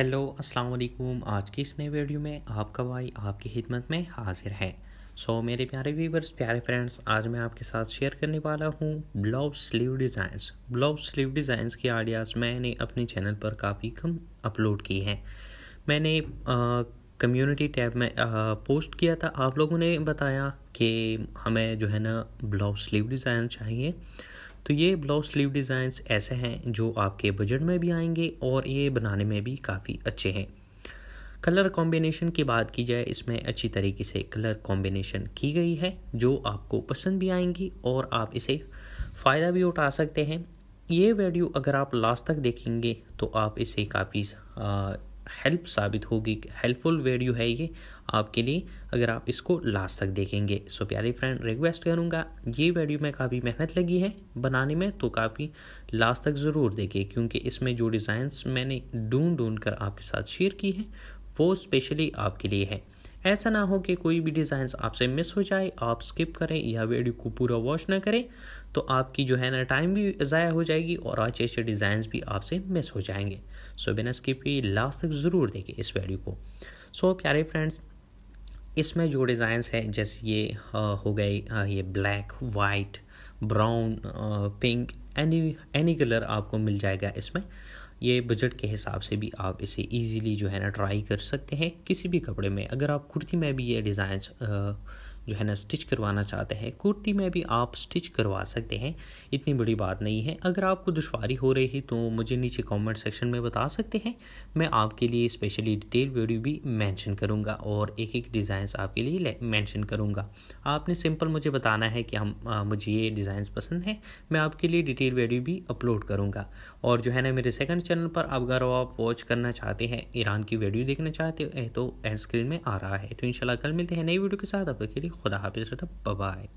hello अस्सलाम वालेकुम आज की इस नए वीडियो में आपका भाई आपकी खिदमत में हाजिर है सो so, मेरे प्यारे व्यूवर्स प्यारे फ्रेंड्स आज मैं आपके साथ शेयर करने वाला हूँ blouse sleeve designs blouse sleeve designs की आइडियाज़ मैंने अपने चैनल पर काफ़ी कम अपलोड की हैं मैंने कम्युनिटी टैब में आ, पोस्ट किया था आप लोगों ने बताया कि हमें जो है ना ब्लाउज स्लीव डिज़ाइन चाहिए तो ये ब्लाउज स्लीव डिज़ाइंस ऐसे हैं जो आपके बजट में भी आएंगे और ये बनाने में भी काफ़ी अच्छे हैं कलर कॉम्बिनेशन की बात की जाए इसमें अच्छी तरीके से कलर कॉम्बिनेशन की गई है जो आपको पसंद भी आएंगी और आप इसे फ़ायदा भी उठा सकते हैं ये वीडियो अगर आप लास्ट तक देखेंगे तो आप इसे काफ़ी हेल्प साबित होगी हेल्पफुल वीडियो है ये आपके लिए अगर आप इसको लास्ट तक देखेंगे सो प्यारे फ्रेंड रिक्वेस्ट करूँगा ये वीडियो में काफ़ी मेहनत लगी है बनाने में तो काफ़ी लास्ट तक ज़रूर देखें क्योंकि इसमें जो डिज़ाइंस मैंने ढूंढ ढूंढ कर आपके साथ शेयर की है वो स्पेशली आपके लिए है ऐसा ना हो कि कोई भी डिज़ाइंस आपसे मिस हो जाए आप स्किप करें या वीडियो को पूरा वॉच ना करें तो आपकी जो है ना टाइम भी ज़ाया हो जाएगी और अच्छे अच्छे डिज़ाइंस भी आपसे मिस हो जाएंगे सो बिना स्किप की लास्ट तक ज़रूर देखें इस वीडियो को सो प्यारे फ्रेंड्स इसमें जो डिज़ाइंस हैं जैसे ये हो गए ये black white brown pink any any colour आपको मिल जाएगा इसमें ये बजट के हिसाब से भी आप इसे इजीली जो है ना ट्राई कर सकते हैं किसी भी कपड़े में अगर आप कुर्ती में भी ये डिज़ाइंस जो है ना स्टिच करवाना चाहते हैं कुर्ती में भी आप स्टिच करवा सकते हैं इतनी बड़ी बात नहीं है अगर आपको दुशारी हो रही है तो मुझे नीचे कमेंट सेक्शन में बता सकते हैं मैं आपके लिए स्पेशली डिटेल वीडियो भी मेंशन करूँगा और एक एक डिज़ाइंस आपके लिए मेंशन करूँगा आपने सिंपल मुझे बताना है कि हम आ, मुझे ये डिज़ाइंस पसंद हैं मैं आपके लिए डिटेल वीडियो भी अपलोड करूँगा और जो है ना मेरे सेकेंड चैनल पर अगर आप वॉच करना चाहते हैं ईरान की वीडियो देखना चाहते हैं तो एंड स्क्रीन में आ रहा है तो इन कल मिलते हैं नई वीडियो के साथ आपके लिए खुदा हाफिज़ बेटा बाय